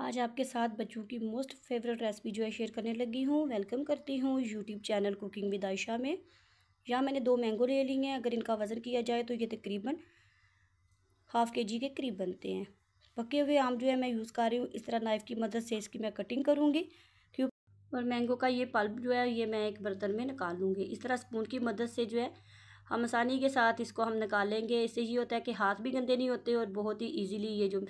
आज आपके साथ बच्चों की मोस्ट फेवरेट रेसिपी जो है शेयर करने लगी हूँ वेलकम करती हूँ YouTube channel cooking with Ayesha में यहाँ मैंने दो मैंगो ले ली हैं अगर इनका वज़न किया जाए तो ये तकरीबन हाफ़ के जी के करीब बनते हैं पके हुए आम जो है मैं यूज़ कर रही हूँ इस तरह नाइफ़ की मदद से इसकी मैं कटिंग करूँगी क्यों और मैंगो का ये पल्प जो है ये मैं एक बर्तन में निकाल लूँगी इस तरह स्पून की मदद से जो है हम आसानी के साथ इसको हम निकालेंगे इससे ये होता है कि हाथ भी गंदे नहीं होते और बहुत ही ईजीली ये जो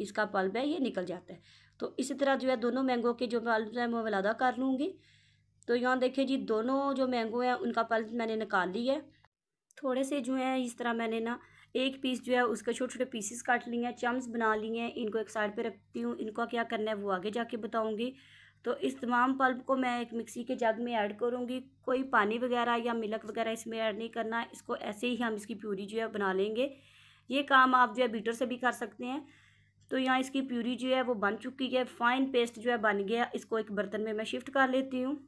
इसका पल्ब है ये निकल जाता है तो इसी तरह जो है दोनों मैंगो के जो पल्ब हैं वो अलादा कर लूँगी तो यहाँ देखिए जी दोनों जो मैंगो हैं उनका पल्ब मैंने निकाल ली है थोड़े से जो है इस तरह मैंने ना एक पीस जो है उसके छोटे छोटे पीसेस काट लिए हैं चम्स बना लिए हैं इनको एक साइड पे रखती हूँ इनका क्या करना है वो आगे जाके बताऊँगी तो इस तमाम पल्प को मैं एक मिक्सी के जग में ऐड करूँगी कोई पानी वगैरह या मिल्क वगैरह इसमें ऐड नहीं करना इसको ऐसे ही हम इसकी प्यूरी जो है बना लेंगे ये काम आप जो है बीटर से भी कर सकते हैं तो यहाँ इसकी प्यूरी जो है वो बन चुकी है फाइन पेस्ट जो है बन गया इसको एक बर्तन में मैं शिफ्ट कर लेती हूँ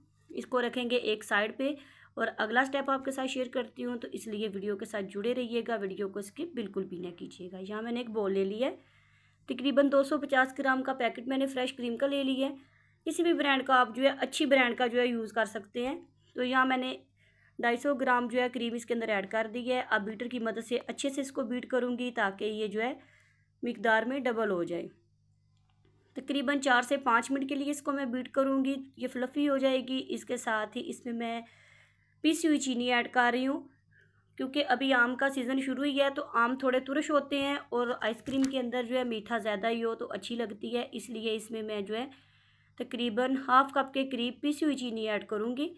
इसको रखेंगे एक साइड पे और अगला स्टेप आपके साथ शेयर करती हूँ तो इसलिए वीडियो के साथ जुड़े रहिएगा वीडियो को स्किप बिल्कुल भी ना कीजिएगा यहाँ मैंने एक बॉल ले लिया है तकरीबन 250 ग्राम का पैकेट मैंने फ्रेश क्रीम का ले लिया है किसी भी ब्रांड का आप जो है अच्छी ब्रांड का जो है यूज़ कर सकते हैं तो यहाँ मैंने ढाई सौ ग्राम जो है क्रीम इसके अंदर ऐड कर दी है अब बीटर की मदद से अच्छे से इसको बीट करूँगी ताकि ये जो है मकदार में डबल हो जाए तकरीबन चार से पाँच मिनट के लिए इसको मैं बीट करूँगी ये फ्लफ़ी हो जाएगी इसके साथ ही इसमें मैं पीसी हुई चीनी ऐड कर रही हूँ क्योंकि अभी आम का सीज़न शुरू ही है तो आम थोड़े तुरश होते हैं और आइसक्रीम के अंदर जो है मीठा ज़्यादा ही हो तो अच्छी लगती है इसलिए इसमें मैं जो है तकरीबन हाफ कप के करीब पीसी हुई चीनी ऐड करूँगी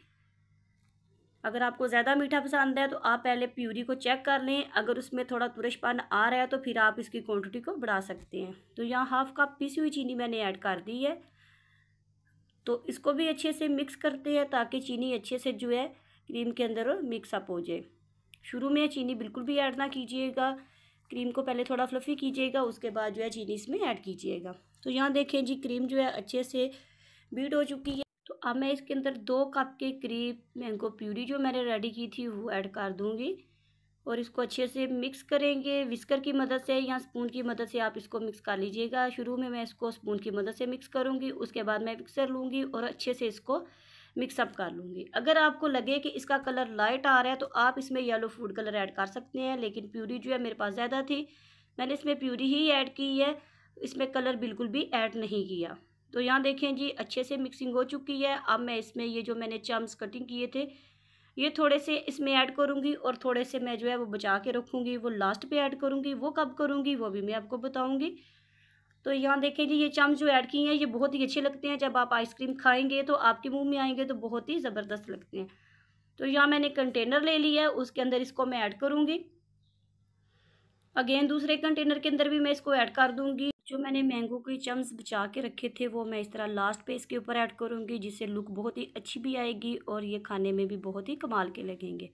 अगर आपको ज़्यादा मीठा पसंद है तो आप पहले प्यूरी को चेक कर लें अगर उसमें थोड़ा तुरशपन आ रहा है तो फिर आप इसकी क्वांटिटी को बढ़ा सकते हैं तो यहाँ हाफ कप पीसी हुई चीनी मैंने ऐड कर दी है तो इसको भी अच्छे से मिक्स करते हैं ताकि चीनी अच्छे से जो है क्रीम के अंदर मिक्सअप हो जाए शुरू में चीनी बिल्कुल भी ऐड ना कीजिएगा क्रीम को पहले थोड़ा फ्लफ़ी कीजिएगा उसके बाद जो है चीनी इसमें ऐड कीजिएगा तो यहाँ देखें जी क्रीम जो है अच्छे से बीट हो चुकी है तो अब मैं इसके अंदर दो कप के क्रीम मैंगो प्यूरी जो मैंने रेडी की थी वो ऐड कर दूँगी और इसको अच्छे से मिक्स करेंगे विस्कर की मदद से या स्पून की मदद से आप इसको मिक्स कर लीजिएगा शुरू में मैं इसको स्पून की मदद से मिक्स करूँगी उसके बाद मैं मिक्सर लूँगी और अच्छे से इसको मिक्सअप कर लूँगी अगर आपको लगे कि इसका कलर लाइट आ रहा है तो आप इसमें येलो फूड कलर ऐड कर सकते हैं लेकिन प्यूरी जो है मेरे पास ज़्यादा थी मैंने इसमें प्यूरी ही ऐड की है इसमें कलर बिल्कुल भी ऐड नहीं किया तो यहाँ देखें जी अच्छे से मिक्सिंग हो चुकी है अब मैं इसमें ये जो मैंने चम्स कटिंग किए थे ये थोड़े से इसमें ऐड करूँगी और थोड़े से मैं जो है वो बचा के रखूँगी वो लास्ट पे ऐड करूँगी वो कब करूँगी वो भी मैं आपको बताऊँगी तो यहाँ देखें जी ये चम्स जो ऐड किए हैं ये बहुत ही अच्छे लगते हैं जब आप आइसक्रीम खाएंगे तो आपके मुंह में आएंगे तो बहुत ही ज़बरदस्त लगते हैं तो यहाँ मैंने कंटेनर ले लिया है उसके अंदर इसको मैं ऐड करूँगी अगेन दूसरे कंटेनर के अंदर भी मैं इसको ऐड कर दूँगी जो मैंने मैंगो के चम्स बचा के रखे थे वो मैं इस तरह लास्ट पे इसके ऊपर ऐड करूँगी जिससे लुक बहुत ही अच्छी भी आएगी और ये खाने में भी बहुत ही कमाल के लगेंगे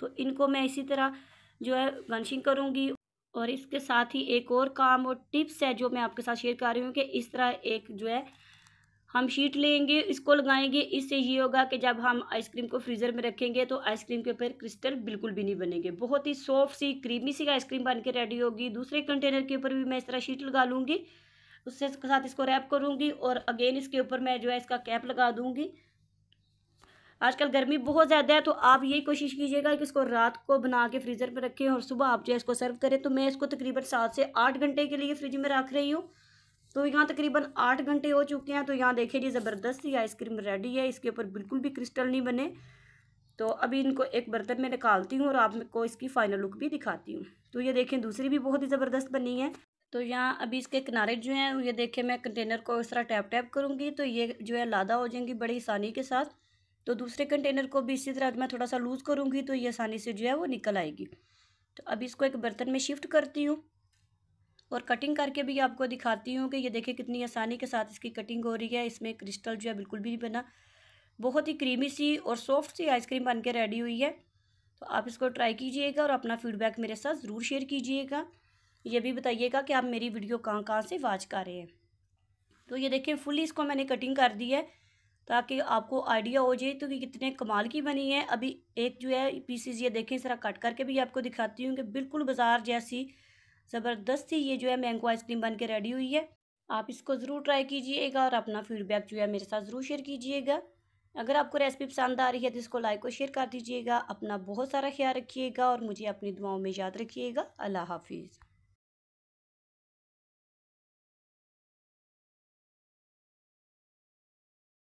तो इनको मैं इसी तरह जो है गंशिंग करूँगी और इसके साथ ही एक और काम और टिप्स है जो मैं आपके साथ शेयर कर रही हूँ कि इस तरह एक जो है हम शीट लेंगे इसको लगाएंगे इससे ये होगा कि जब हम आइसक्रीम को फ्रीज़र में रखेंगे तो आइसक्रीम के ऊपर क्रिस्टल बिल्कुल भी नहीं बनेंगे बहुत ही सॉफ्ट सी क्रीमी सी आइसक्रीम बन के रेडी होगी दूसरे कंटेनर के ऊपर भी मैं इस तरह शीट लगा लूँगी उससे साथ इसको रैप करूँगी और अगेन इसके ऊपर मैं जो है इसका कैप लगा दूँगी आजकल गर्मी बहुत ज़्यादा है तो आप यही कोशिश कीजिएगा कि इसको रात को बना के फ्रीज़र में रखें और सुबह आप जो इसको सर्व करें तो मैं इसको तकरीबन सात से आठ घंटे के लिए फ्रिज में रख रही हूँ तो यहाँ तकरीबन आठ घंटे हो चुके हैं तो यहाँ देखिए जी ज़बरदस्त ही आइसक्रीम रेडी है इसके ऊपर बिल्कुल भी क्रिस्टल नहीं बने तो अभी इनको एक बर्तन में निकालती हूँ और आपको इसकी फ़ाइनल लुक भी दिखाती हूँ तो ये देखें दूसरी भी बहुत ही ज़बरदस्त बनी है तो यहाँ अभी इसके किनारे जो हैं ये देखें मैं कंटेनर को इस तरह टैप टैप करूँगी तो ये जो है लादा हो जाएंगी बड़ी आसानी के साथ तो दूसरे कंटेनर को भी इसी तरह मैं थोड़ा सा लूज़ करूँगी तो ये आसानी से जो है वो निकल आएगी तो अब इसको एक बर्तन में शिफ्ट करती हूँ और कटिंग करके भी आपको दिखाती हूँ कि ये देखिए कितनी आसानी के साथ इसकी कटिंग हो रही है इसमें क्रिस्टल जो है बिल्कुल भी नहीं बना बहुत ही क्रीमी सी और सॉफ्ट सी आइसक्रीम बन के रेडी हुई है तो आप इसको ट्राई कीजिएगा और अपना फीडबैक मेरे साथ ज़रूर शेयर कीजिएगा ये भी बताइएगा कि आप मेरी वीडियो कहाँ कहाँ से वाच कर रहे हैं तो ये देखें फुली इसको मैंने कटिंग कर दी है ताकि आपको आइडिया हो जाए तो कि कितने कमाल की बनी है अभी एक जो है पीसीज ये देखें इस तरह कट करके भी आपको दिखाती हूँ कि बिल्कुल बाजार जैसी ज़बरदस्त ही ये जो है मैंगो आइसक्रीम बन के रेडी हुई है आप इसको ज़रूर ट्राई कीजिएगा और अपना फीडबैक जो है मेरे साथ ज़रूर शेयर कीजिएगा अगर आपको रेसिपी पसंद आ रही है तो इसको लाइक और शेयर कर दीजिएगा अपना बहुत सारा ख्याल रखिएगा और मुझे अपनी दुआओं में याद रखिएगा अल्लाह हाफिज़